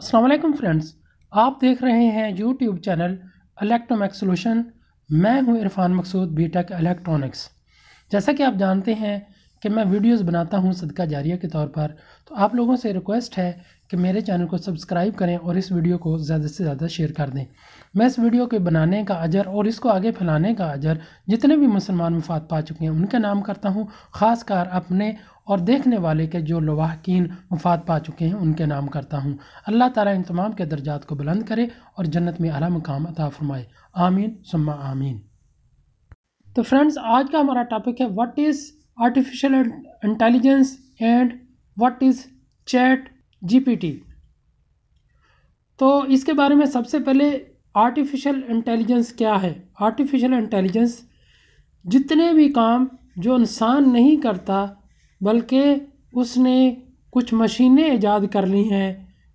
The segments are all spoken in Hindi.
असलम फ्रेंड्स आप देख रहे हैं यूट्यूब चैनल इलेक्ट्रोमैक सोलूशन मैं हूं इरफान मकसूद बीटेक इलेक्ट्रॉनिक्स जैसा कि आप जानते हैं कि मैं वीडियोस बनाता हूं सदका जारिया के तौर पर तो आप लोगों से रिक्वेस्ट है कि मेरे चैनल को सब्सक्राइब करें और इस वीडियो को ज़्यादा से ज़्यादा शेयर कर दें मैं इस वीडियो के बनाने का अजर और इसको आगे फैलाने का अजर जितने भी मुसलमान मुफाद पा चुके हैं उनके नाम करता हूँ ख़ासकर अपने और देखने वाले के जो लवाकिन मुफाद पा चुके हैं उनके नाम करता हूँ अल्लाह ताला इन तमाम के दर्जात को बुलंद करे और जन्नत में अला मकाम अता फ़रमाए आमीन सुम्मा आमीन तो फ्रेंड्स आज का हमारा टॉपिक है what is artificial intelligence and what is ChatGPT तो इसके बारे में सबसे पहले आर्टिफिशियल इंटेलिजेंस क्या है आर्टिफिशियल इंटेलिजेंस जितने भी काम जो इंसान नहीं करता बल्कि उसने कुछ मशीनें ईजाद कर ली हैं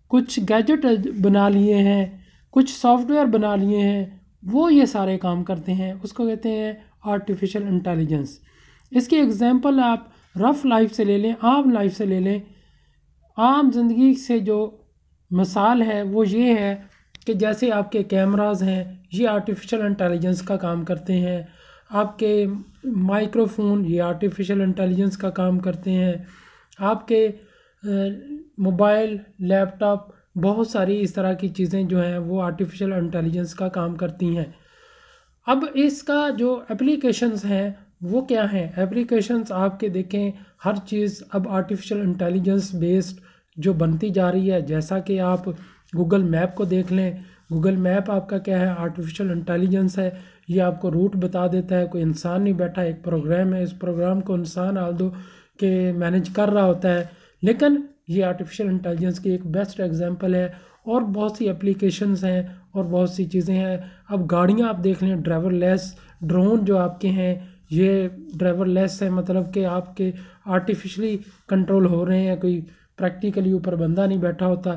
कुछ गैजेट बना लिए हैं कुछ सॉफ्टवेयर बना लिए हैं वो ये सारे काम करते हैं उसको कहते हैं आर्टिफिशियल इंटेलिजेंस इसकी एग्जांपल आप रफ़ लाइफ से ले लें आम लाइफ से ले लें आम ज़िंदगी से जो मिसाल है वो ये है कि जैसे आपके कैमराज हैं ये आर्टिफिशियल इंटेलिजेंस का काम करते हैं आपके माइक्रोफोन ये आर्टिफिशियल इंटेलिजेंस का काम करते हैं आपके मोबाइल लैपटॉप बहुत सारी इस तरह की चीज़ें जो हैं वो आर्टिफिशियल इंटेलिजेंस का काम करती हैं अब इसका जो एप्लीकेशंस हैं वो क्या हैं एप्लीकेशंस आपके देखें हर चीज़ अब आर्टिफिशियल इंटेलिजेंस बेस्ड जो बनती जा रही है जैसा कि आप गूगल मैप को देख लें गूगल मैप आपका क्या है आर्टिफिशियल इंटेलिजेंस है ये आपको रूट बता देता है कोई इंसान नहीं बैठा एक प्रोग्राम है इस प्रोग्राम को इंसान आल दो के मैनेज कर रहा होता है लेकिन ये आर्टिफिशियल इंटेलिजेंस की एक बेस्ट एग्जांपल है और बहुत सी एप्लीकेशंस हैं और बहुत सी चीज़ें हैं अब गाड़ियाँ आप देख लें लेस ड्रोन जो आपके हैं ये लेस है मतलब कि आपके आर्टिफिशली कंट्रोल हो रहे हैं कोई प्रैक्टिकली ऊपर बंदा नहीं बैठा होता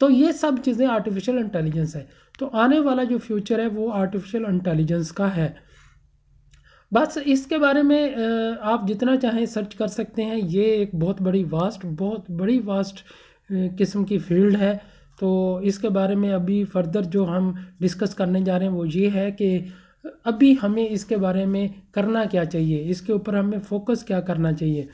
तो ये सब चीज़ें आर्टिफिशियल इंटेलिजेंस है तो आने वाला जो फ्यूचर है वो आर्टिफिशियल इंटेलिजेंस का है बस इसके बारे में आप जितना चाहें सर्च कर सकते हैं ये एक बहुत बड़ी वास्ट बहुत बड़ी वास्ट किस्म की फील्ड है तो इसके बारे में अभी फर्दर जो हम डिस्कस करने जा रहे हैं वो ये है कि अभी हमें इसके बारे में करना क्या चाहिए इसके ऊपर हमें फोकस क्या करना चाहिए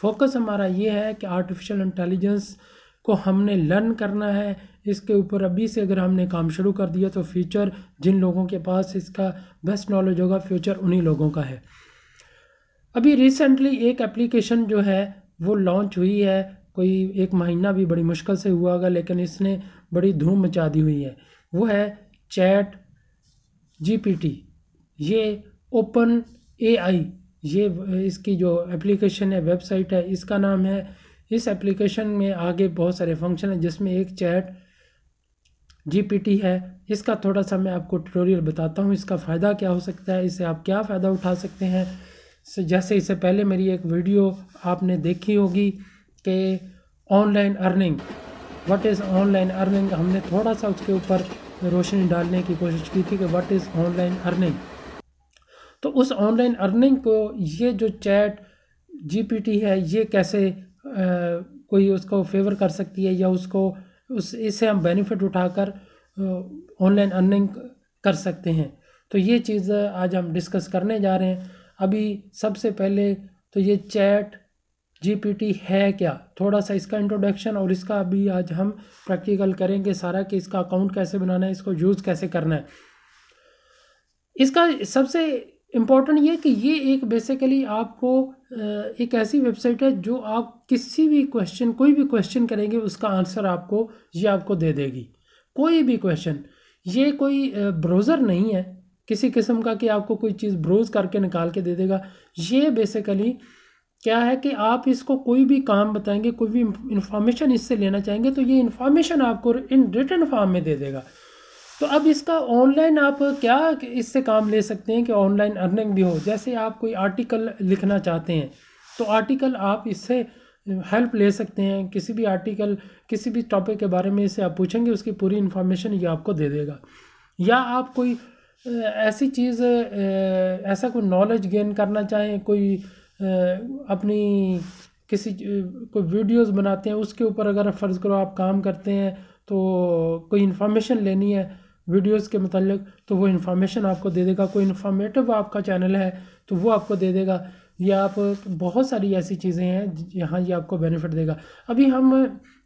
फोकस हमारा ये है कि आर्टिफिशियल इंटेलिजेंस को हमने लर्न करना है इसके ऊपर अभी से अगर हमने काम शुरू कर दिया तो फ्यूचर जिन लोगों के पास इसका बेस्ट नॉलेज होगा फ्यूचर उन्हीं लोगों का है अभी रिसेंटली एक एप्लीकेशन जो है वो लॉन्च हुई है कोई एक महीना भी बड़ी मुश्किल से हुआ होगा लेकिन इसने बड़ी धूम मचा दी हुई है वो है चैट जीपीटी ये ओपन एआई ये इसकी जो एप्लीकेशन है वेबसाइट है इसका नाम है इस एप्लीकेशन में आगे बहुत सारे फंक्शन हैं जिसमें एक चैट जीपीटी है इसका थोड़ा सा मैं आपको ट्यूटोरियल बताता हूँ इसका फ़ायदा क्या हो सकता है इससे आप क्या फ़ायदा उठा सकते हैं जैसे इससे पहले मेरी एक वीडियो आपने देखी होगी कि online earning what is online earning हमने थोड़ा सा उसके ऊपर रोशनी डालने की कोशिश की थी कि व्हाट इज़ ऑनलाइन अर्निंग तो उस ऑनलाइन अर्निंग को ये जो चैट जीपीटी है ये कैसे आ, कोई उसको फेवर कर सकती है या उसको उस इससे हम बेनिफिट उठाकर ऑनलाइन अर्निंग कर सकते हैं तो ये चीज़ आज हम डिस्कस करने जा रहे हैं अभी सबसे पहले तो ये चैट जीपीटी है क्या थोड़ा सा इसका इंट्रोडक्शन और इसका अभी आज हम प्रैक्टिकल करेंगे सारा कि इसका अकाउंट कैसे बनाना है इसको यूज़ कैसे करना है इसका सबसे इम्पॉर्टेंट ये कि ये एक बेसिकली आपको एक ऐसी वेबसाइट है जो आप किसी भी क्वेश्चन कोई भी क्वेश्चन करेंगे उसका आंसर आपको ये आपको दे देगी कोई भी क्वेश्चन ये कोई ब्राउज़र नहीं है किसी किस्म का कि आपको कोई चीज़ ब्रोज करके निकाल के दे देगा ये बेसिकली क्या है कि आप इसको कोई भी काम बताएंगे कोई भी इंफॉर्मेशन इससे लेना चाहेंगे तो ये इन्फॉर्मेशन आपको इन रिटर्न फॉर्म में दे देगा तो अब इसका ऑनलाइन आप क्या इससे काम ले सकते हैं कि ऑनलाइन अर्निंग भी हो जैसे आप कोई आर्टिकल लिखना चाहते हैं तो आर्टिकल आप इससे हेल्प ले सकते हैं किसी भी आर्टिकल किसी भी टॉपिक के बारे में इससे आप पूछेंगे उसकी पूरी इन्फॉर्मेशन ये आपको दे देगा या आप कोई ऐसी चीज़ ऐसा कोई नॉलेज गेन करना चाहें कोई अपनी किसी कोई वीडियोस बनाते हैं उसके ऊपर अगर फ़र्ज़ करो आप काम करते हैं तो कोई इन्फॉर्मेशन लेनी है वीडियोस के मतलब तो वो इन्फॉर्मेशन आपको दे देगा कोई इन्फॉर्मेटिव आपका चैनल है तो वो आपको दे देगा या आप बहुत सारी ऐसी चीज़ें हैं जहाँ ये आपको बेनिफिट देगा अभी हम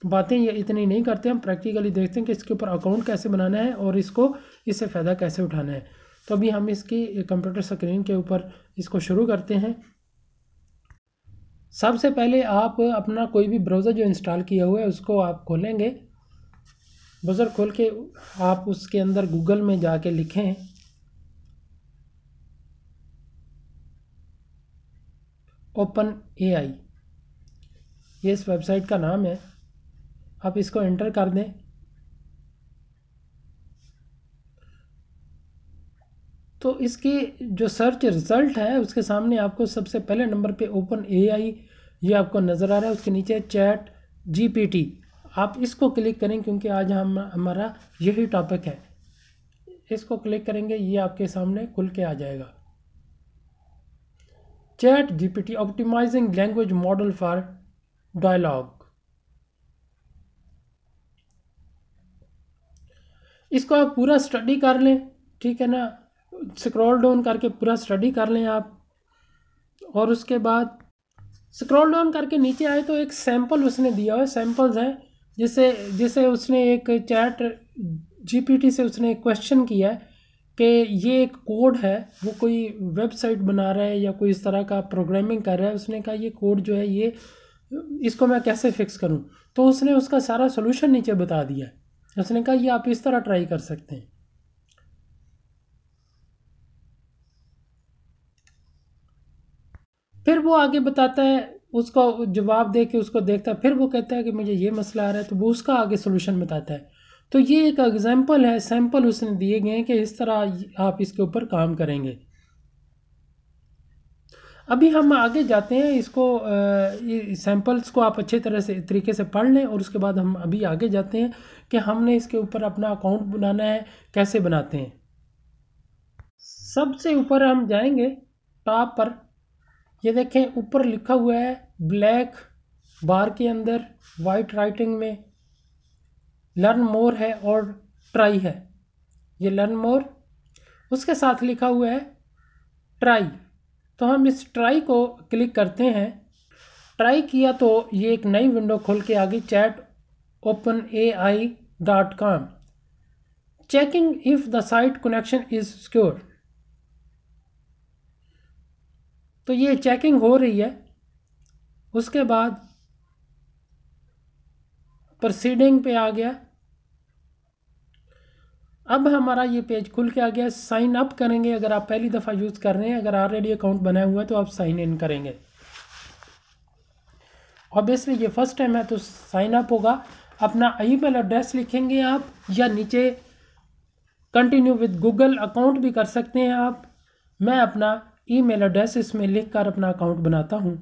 बातें ये इतनी नहीं करते हम प्रैक्टिकली देखते हैं कि इसके ऊपर अकाउंट कैसे बनाना है और इसको इससे फ़ायदा कैसे उठाना है तो अभी हम इसकी कंप्यूटर स्क्रीन के ऊपर इसको शुरू करते हैं सबसे पहले आप अपना कोई भी ब्राउज़र जो इंस्टॉल किया हुआ है उसको आप खोलेंगे बज़र खोल के आप उसके अंदर गूगल में जाके लिखें ओपन ए आई ये इस वेबसाइट का नाम है आप इसको एंटर कर दें तो इसके जो सर्च रिज़ल्ट है उसके सामने आपको सबसे पहले नंबर पे ओपन ए आई ये आपको नज़र आ रहा है उसके नीचे चैट जी पी टी आप इसको क्लिक करें क्योंकि आज हम हमारा यही टॉपिक है इसको क्लिक करेंगे ये आपके सामने खुल के आ जाएगा ChatGPT optimising language model for dialogue इसको आप पूरा स्टडी कर लें ठीक है ना स्क्रॉल डाउन करके पूरा स्टडी कर लें आप और उसके बाद स्क्रॉल डाउन करके नीचे आए तो एक सैंपल उसने दिया हुआ सैंपल्स हैं जैसे जैसे उसने एक चैट जीपीटी से उसने एक क्वेश्चन किया कि ये एक कोड है वो कोई वेबसाइट बना रहा है या कोई इस तरह का प्रोग्रामिंग कर रहा है उसने कहा ये कोड जो है ये इसको मैं कैसे फिक्स करूं तो उसने उसका सारा सोल्यूशन नीचे बता दिया उसने कहा ये आप इस तरह ट्राई कर सकते हैं फिर वो आगे बताता है उसको जवाब दे के उसको देखता है फिर वो कहता है कि मुझे ये मसला आ रहा है तो वो उसका आगे सोल्यूशन बताता है तो ये एक एग्ज़ाम्पल है सैम्पल उसने दिए गए हैं कि इस तरह आप इसके ऊपर काम करेंगे अभी हम आगे जाते हैं इसको सैम्पल्स को आप अच्छे तरह से तरीके से पढ़ लें और उसके बाद हम अभी आगे जाते हैं कि हमने इसके ऊपर अपना अकाउंट बनाना है कैसे बनाते हैं सबसे ऊपर हम जाएंगे टॉप पर ये देखें ऊपर लिखा हुआ है ब्लैक बार के अंदर वाइट राइटिंग में लर्न मोर है और ट्राई है ये लर्न मोर उसके साथ लिखा हुआ है ट्राई तो हम इस ट्राई को क्लिक करते हैं ट्राई किया तो ये एक नई विंडो खोल के आ गई chat open A I dot com checking if the site connection is secure तो ये चेकिंग हो रही है उसके बाद प्रोसीडिंग पे आ गया अब हमारा ये पेज खुल के आ गया साइन अप करेंगे अगर आप पहली दफ़ा यूज़ कर रहे हैं अगर ऑलरेडी अकाउंट बनाया हुआ है तो आप साइन इन करेंगे ऑब्वियसली ये फर्स्ट टाइम है तो साइन अप होगा अपना ईमेल एड्रेस लिखेंगे आप या नीचे कंटिन्यू विद गूगल अकाउंट भी कर सकते हैं आप मैं अपना ईमेल एड्रेस इसमें लिखकर अपना अकाउंट बनाता हूँ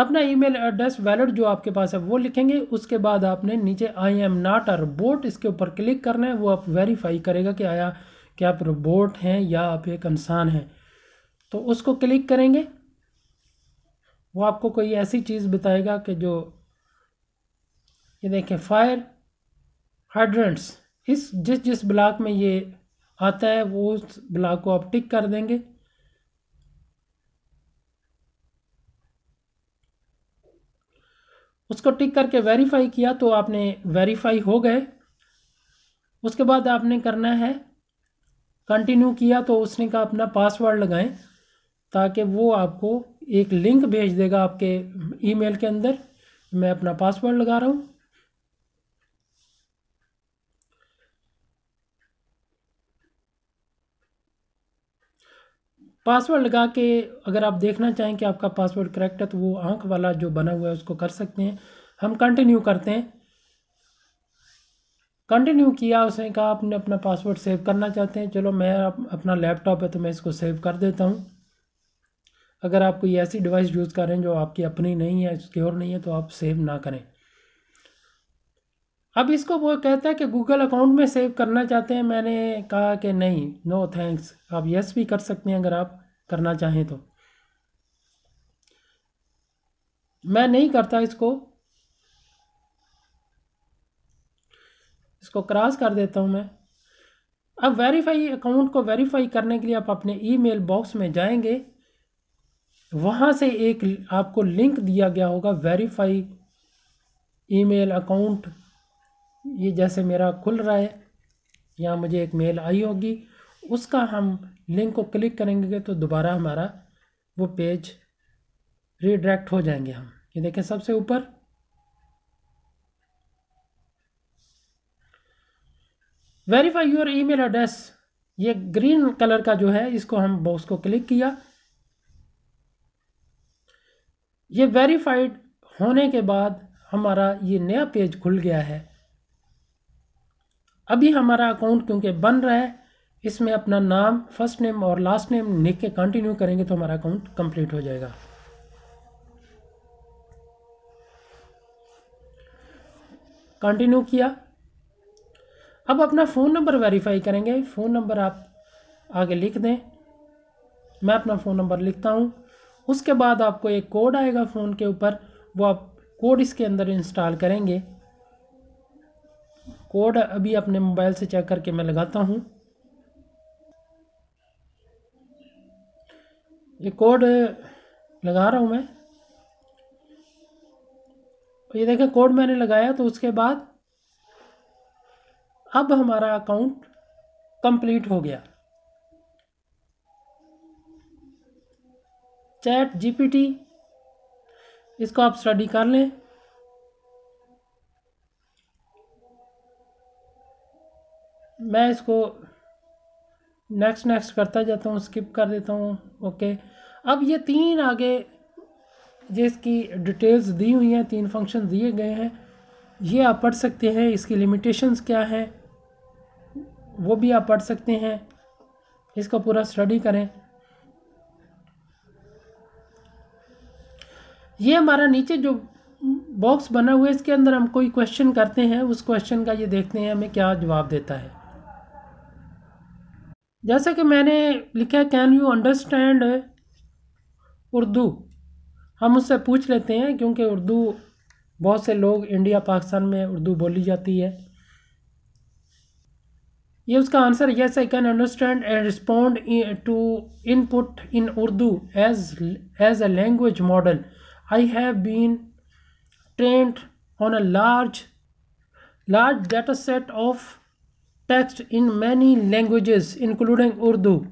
अपना ईमेल एड्रेस वैलिड जो आपके पास है वो लिखेंगे उसके बाद आपने नीचे I am not a robot इसके ऊपर क्लिक करना है वो आप वेरीफाई करेगा कि आया कि आप रोबोट हैं या आप एक इंसान हैं तो उसको क्लिक करेंगे वो आपको कोई ऐसी चीज़ बताएगा कि जो ये देखें फायर हाइड्रेंट्स इस जिस जिस ब्लॉक में ये आता है वो उस ब्लॉक को आप टिक कर देंगे उसको टिक करके वेरीफाई किया तो आपने वेरीफाई हो गए उसके बाद आपने करना है कंटिन्यू किया तो उसने कहा अपना पासवर्ड लगाएं ताकि वो आपको एक लिंक भेज देगा आपके ईमेल के अंदर मैं अपना पासवर्ड लगा रहा हूँ पासवर्ड लगा के अगर आप देखना चाहें कि आपका पासवर्ड करेक्ट है तो वो आंख वाला जो बना हुआ है उसको कर सकते हैं हम कंटिन्यू करते हैं कंटिन्यू किया उसने कहा आपने अपना पासवर्ड सेव करना चाहते हैं चलो मैं अपना लैपटॉप है तो मैं इसको सेव कर देता हूँ अगर आप कोई ऐसी डिवाइस यूज़ करें जो आपकी अपनी नहीं है सिक्योर नहीं है तो आप सेव ना करें अब इसको वो कहता है कि गूगल अकाउंट में सेव करना चाहते हैं मैंने कहा कि नहीं नो थैंक्स आप यस भी कर सकते हैं अगर आप करना चाहें तो मैं नहीं करता इसको इसको क्रॉस कर देता हूं मैं अब वेरीफाई अकाउंट को वेरीफाई करने के लिए आप अपने ईमेल बॉक्स में जाएंगे वहां से एक आपको लिंक दिया गया होगा वेरीफाई ईमेल अकाउंट ये जैसे मेरा खुल रहा है या मुझे एक मेल आई होगी उसका हम लिंक को क्लिक करेंगे तो दोबारा हमारा वो पेज रिडायरेक्ट हो जाएंगे हम ये देखें सबसे ऊपर वेरीफाई योर ईमेल एड्रेस ये ग्रीन कलर का जो है इसको हम बॉक्स को क्लिक किया ये वेरीफाइड होने के बाद हमारा ये नया पेज खुल गया है अभी हमारा अकाउंट क्योंकि बन रहा है इसमें अपना नाम फर्स्ट नेम और लास्ट नेम लिख के कंटिन्यू करेंगे तो हमारा अकाउंट कंप्लीट हो जाएगा कंटिन्यू किया अब अपना फ़ोन नंबर वेरीफाई करेंगे फ़ोन नंबर आप आगे लिख दें मैं अपना फ़ोन नंबर लिखता हूँ उसके बाद आपको एक कोड आएगा फ़ोन के ऊपर वो आप कोड इसके अंदर इंस्टॉल करेंगे कोड अभी अपने मोबाइल से चेक करके मैं लगाता हूँ ये कोड लगा रहा हूँ मैं ये देखें कोड मैंने लगाया तो उसके बाद अब हमारा अकाउंट कंप्लीट हो गया चैट जीपीटी इसको आप स्टडी कर लें मैं इसको नेक्स्ट नेक्स्ट करता जाता हूँ स्किप कर देता हूँ ओके अब ये तीन आगे जिसकी डिटेल्स दी हुई हैं तीन फंक्शन दिए गए हैं ये आप पढ़ सकते हैं इसकी लिमिटेशंस क्या हैं वो भी आप पढ़ सकते हैं इसका पूरा स्टडी करें ये हमारा नीचे जो बॉक्स बना हुआ है इसके अंदर हम कोई क्वेश्चन करते हैं उस क्वेश्चन का ये देखते हैं हमें क्या जवाब देता है जैसे कि मैंने लिखा है कैन यू अंडरस्टैंड उर्दू हम उससे पूछ लेते हैं क्योंकि उर्दू बहुत से लोग इंडिया पाकिस्तान में उर्दू बोली जाती है ये उसका answer yes I can understand and respond to input in Urdu as as a language model I have been trained on a large large data set of text in many languages including Urdu.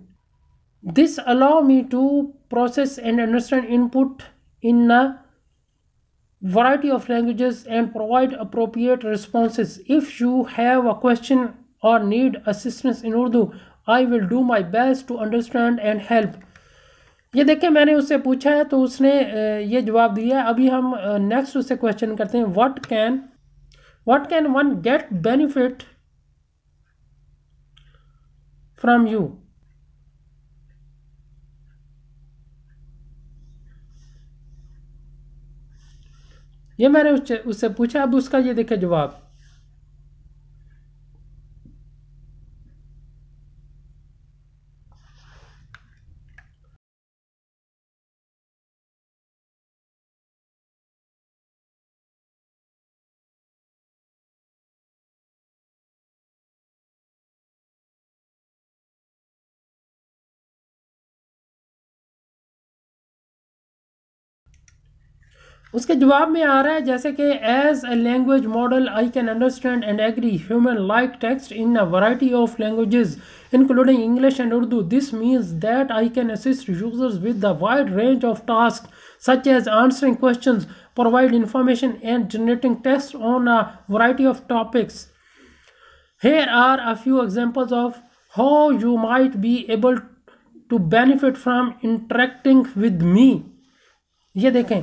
This allow me to process and understand input in a variety of languages and provide appropriate responses. If you have a question or need assistance in Urdu, I will do my best to understand and help. ये देखिए मैंने उससे पूछा है तो उसने ये जवाब दिया अभी हम नेक्स्ट उससे क्वेश्चन करते हैं what can what can one get benefit from you. ये मैंने उससे पूछा अब उसका ये देखे जवाब उसके जवाब में आ रहा है जैसे कि as a language model I can understand and agree human like text in a variety of languages including English and Urdu this means that I can assist users with the wide range of task such as answering question provide information and generating text on a variety of topics here are a few examples of how you might be able to benefit from interacting with me ये देखें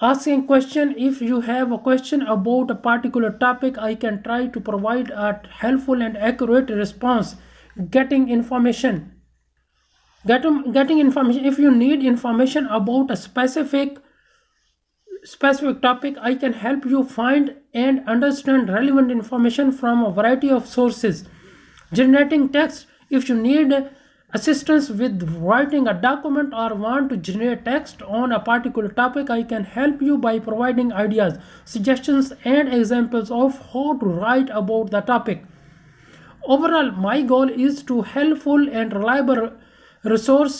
asking question if you have a question about a particular topic i can try to provide a helpful and accurate response getting information getting, getting information if you need information about a specific specific topic i can help you find and understand relevant information from a variety of sources generating text if you need assistance with writing a document or want to generate text on a particular topic, I can help you by providing ideas, suggestions, and examples of how to write about the topic. Overall, my goal is to helpful and reliable resource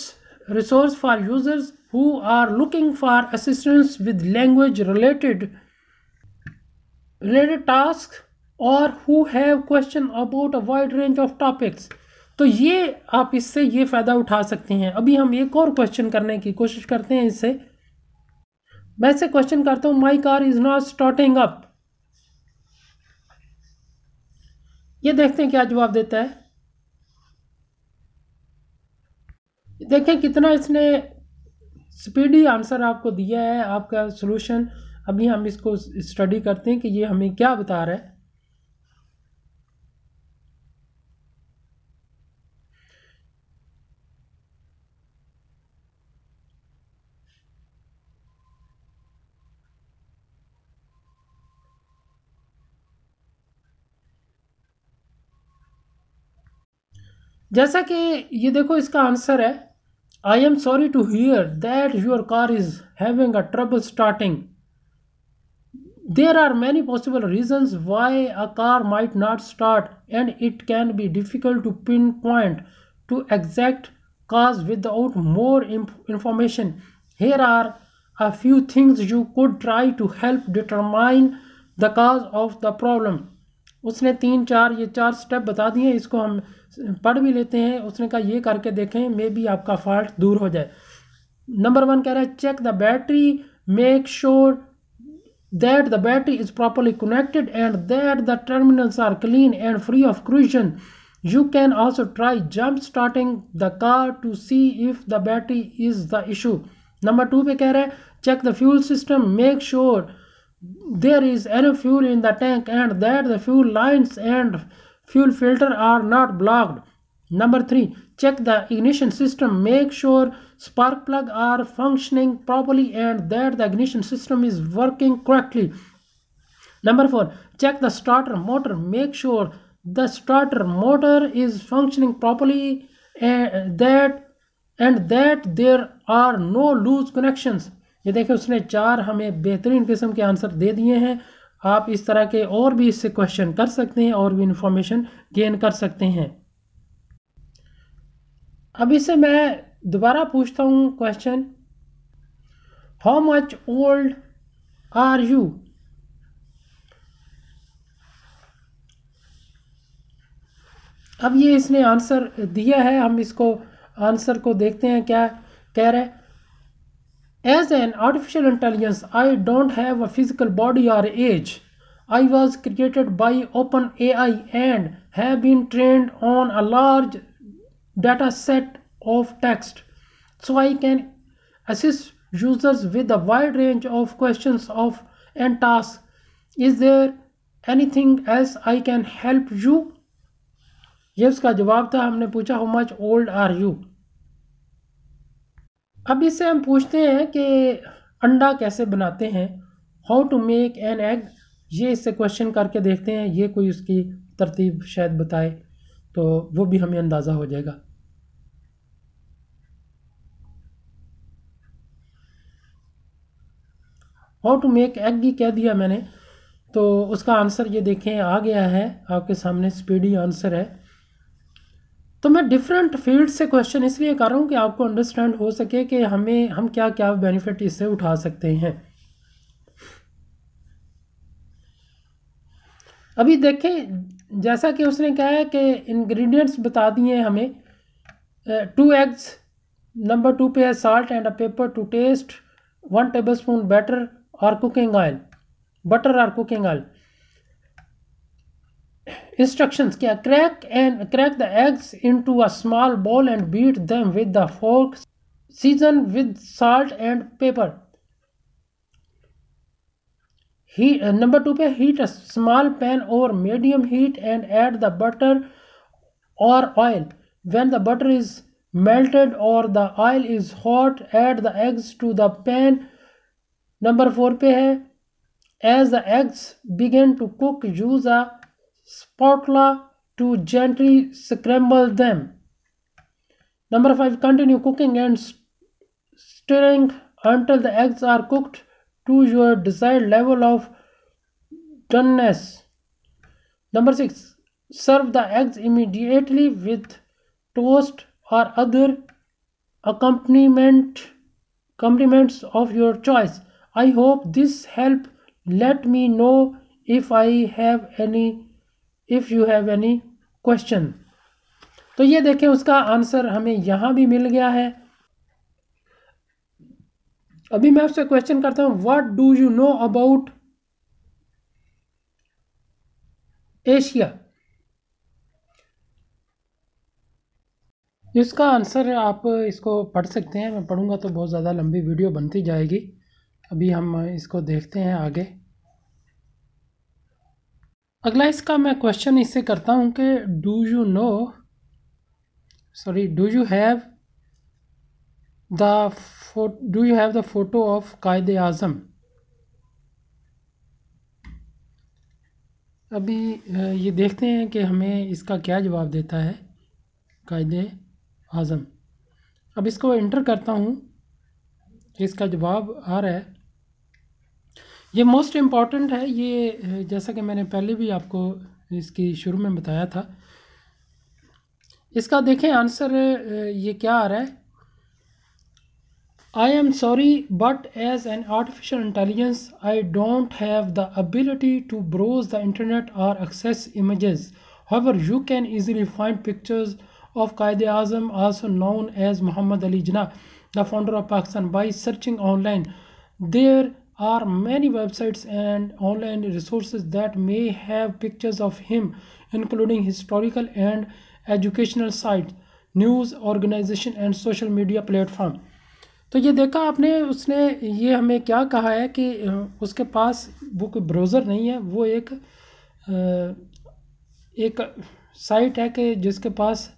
resource for users who are looking for assistance with language related related tasks or who have questions about a wide range of topics. तो ये आप इससे ये फ़ायदा उठा सकते हैं अभी हम एक और क्वेश्चन करने की कोशिश करते हैं इससे मैं से क्वेश्चन करता हूँ my car is not starting up ये देखते हैं क्या जवाब देता है देखें कितना इसने स्पीडी आंसर आपको दिया है आपका सोल्यूशन अभी हम इसको स्टडी करते हैं कि ये हमें क्या बता रहा है जैसा कि ये देखो इसका आंसर है I am sorry to hear that your car is having a trouble starting there are many possible reasons why a car might not start and it can be difficult to pinpoint to exact cause without more information here are a few things you could try to help determine the cause of the problem उसने तीन चार ये चार स्टेप बता दिए इसको हम पढ़ भी लेते हैं उसने कहा ये करके देखें मे बी आपका फॉल्ट दूर हो जाए नंबर वन कह रहा है check the battery make sure that the battery is properly connected and that the terminals are clean and free of corrosion you can also try jump starting the car to see if the battery is the issue number two पे कह रहे हैं check the fuel system make sure there is enough fuel in the tank and that the fuel lines and fuel filter are not blocked number 3 check the ignition system make sure spark plug are functioning properly and that the ignition system is working correctly number 4 check the starter motor make sure the starter motor is functioning properly and that and that there are no loose connections ये देखें उसने चार हमें बेहतरीन किस्म के आंसर दे दिए हैं आप इस तरह के और भी इससे क्वेश्चन कर सकते हैं और भी इंफॉर्मेशन गेन कर सकते हैं अब इसे मैं दोबारा पूछता हूं question how much old are you अब ये इसने आंसर दिया है हम इसको आंसर को देखते हैं क्या कह रहे हैं As an artificial intelligence, I don't have a physical body or age. I was created by OpenAI and have been trained on a large data set of text. So I can assist users with a wide range of questions of and tasks. Is there anything else I can help you? ये उसका जवाब था हमने पूछा how much old are you. अब इससे हम पूछते हैं कि अंडा कैसे बनाते हैं how to make an egg ये इससे क्वेश्चन करके देखते हैं ये कोई उसकी तरतीब शायद बताए तो वो भी हमें अंदाज़ा हो जाएगा हाउ टू मेक एग ही कह दिया मैंने तो उसका आंसर ये देखें आ गया है आपके सामने स्पीडी आंसर है तो मैं डिफरेंट फील्ड से क्वेश्चन इसलिए कर रहा हूँ कि आपको अंडरस्टैंड हो सके कि हमें हम क्या क्या बेनिफिट इससे उठा सकते हैं अभी देखें जैसा कि उसने कहा है कि इंग्रेडिएंट्स बता दिए हमें टू एग्स नंबर टू पे है salt and a pepper to taste one tablespoon batter और कुकिंग ऑयल बटर और cooking oil instructions kya crack and crack the eggs into a small bowl and beat them with the fork season with salt and pepper heat uh, number 2 pe heat a small pan over medium heat and add the butter or oil when the butter is melted or the oil is hot add the eggs to the pan number 4 pe hai as the eggs begin to cook use a spatula to gently scramble them. Number 5. Continue cooking and stirring until the eggs are cooked to your desired level of doneness. Number 6. Serve the eggs immediately with toast or other accompaniment compliments of your choice. I hope this helped. Let me know if I have any if you have any question तो ये देखें उसका आंसर हमें यहां भी मिल गया है अभी मैं आपसे क्वेश्चन करता हूं what do you know about Asia इसका आंसर आप इसको पढ़ सकते हैं मैं पढ़ूंगा तो बहुत ज़्यादा लंबी वीडियो बनती जाएगी अभी हम इसको देखते हैं आगे अगला इसका मैं क्वेश्चन इससे करता हूँ कि do you know sorry do you have the do you have the photo of Quaid Azam अभी ये देखते हैं कि हमें इसका क्या जवाब देता है कायद आज़म अब इसको इंटर करता हूँ इसका जवाब आ रहा है ये मोस्ट इम्पॉर्टेंट है ये जैसा कि मैंने पहले भी आपको इसकी शुरू में बताया था इसका देखें आंसर ये क्या आ रहा है I am sorry but as an artificial intelligence I don't have the ability to browse the internet or access images however you can easily find pictures of Quaid Azam also known as Mohammad Ali Jinnah the founder of Pakistan by searching online there are many websites and online resources that may have pictures of him including historical and educational sites news organisation and social media platform तो ये देखा आपने उसने ये हमें क्या कहा है कि उसके पास वो कोई ब्राउज़र नहीं है वो एक एक साइट है कि जिसके पास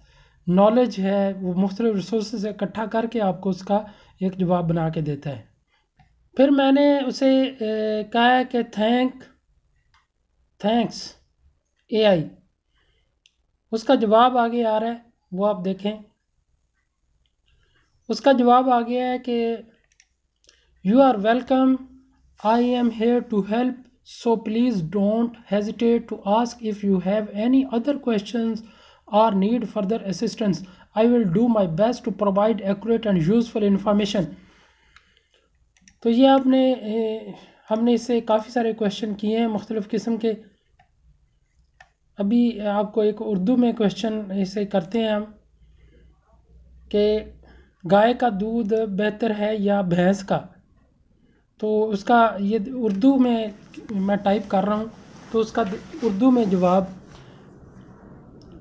नॉलेज है वो मुख्तलिफ रिसोर्स इकट्ठा करके आपको उसका एक जवाब बना के देता है फिर मैंने उसे कहा कि थैंक थैंक्स एआई उसका जवाब आगे आ रहा है वो आप देखें उसका जवाब आ गया है कि you are welcome I am here to help so please don't hesitate to ask if you have any other question or need further assistance I will do my best to provide accurate and useful information तो ये आपने हमने इससे काफ़ी सारे क्वेश्चन किए हैं मुख्तलिफ़ किस्म के अभी आपको एक उर्दू में क्वेश्चन इसे करते हैं हम कि गाय का दूध बेहतर है या भैंस का तो उसका ये उर्दू में मैं टाइप कर रहा हूँ तो उसका उर्दू में जवाब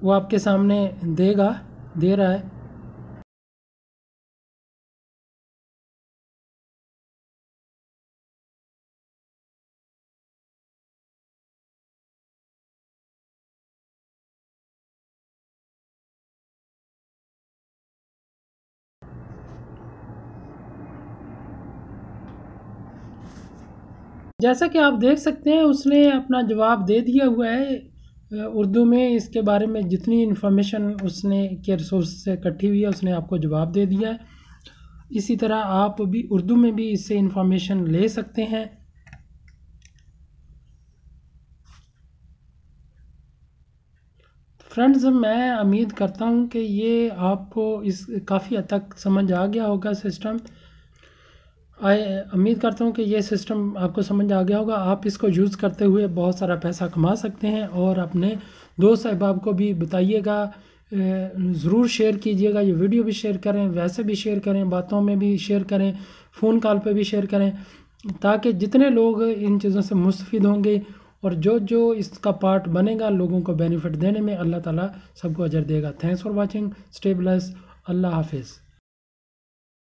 वो आपके सामने देगा दे रहा है जैसा कि आप देख सकते हैं उसने अपना जवाब दे दिया हुआ है उर्दू में इसके बारे में जितनी इन्फॉर्मेशन उसने के रिसोर्स से इकट्ठी हुई है उसने आपको जवाब दे दिया है इसी तरह आप भी उर्दू में भी इससे इन्फॉर्मेशन ले सकते हैं फ्रेंड्स मैं उम्मीद करता हूँ कि ये आपको इस काफ़ी हद तक समझ आ गया होगा सिस्टम आई उम्मीद करता हूँ कि ये सिस्टम आपको समझ आ गया होगा आप इसको यूज़ करते हुए बहुत सारा पैसा कमा सकते हैं और अपने दोस्त अहबाब को भी बताइएगा ज़रूर शेयर कीजिएगा ये वीडियो भी शेयर करें वैसे भी शेयर करें बातों में भी शेयर करें फ़ोन कॉल पे भी शेयर करें ताकि जितने लोग इन चीज़ों से मुस्तफ़ होंगे और जो जो इसका पार्ट बनेगा लोगों को बेनिफिट देने में अल्लाह ताला सबको अजर देगा थैंक्स फॉर वाचिंग स्टेबलस अल्लाह हाफिज़